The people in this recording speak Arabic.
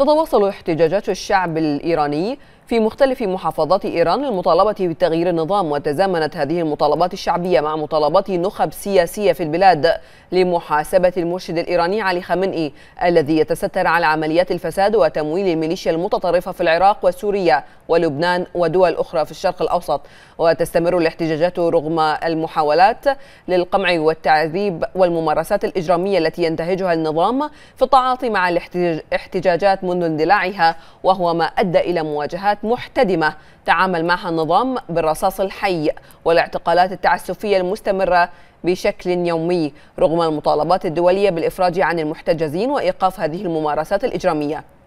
تتواصل احتجاجات الشعب الإيراني في مختلف محافظات إيران للمطالبة بتغيير النظام وتزامنت هذه المطالبات الشعبية مع مطالبات نخب سياسية في البلاد لمحاسبة المرشد الإيراني علي خامنئي الذي يتستر على عمليات الفساد وتمويل الميليشيا المتطرفة في العراق وسوريا ولبنان ودول أخرى في الشرق الأوسط وتستمر الاحتجاجات رغم المحاولات للقمع والتعذيب والممارسات الإجرامية التي ينتهجها النظام في التعاطي مع الاحتجاجات منذ اندلاعها وهو ما أدى إلى مواجهات كانت محتدمة تعامل معها النظام بالرصاص الحي والاعتقالات التعسفية المستمرة بشكل يومي رغم المطالبات الدولية بالإفراج عن المحتجزين وإيقاف هذه الممارسات الإجرامية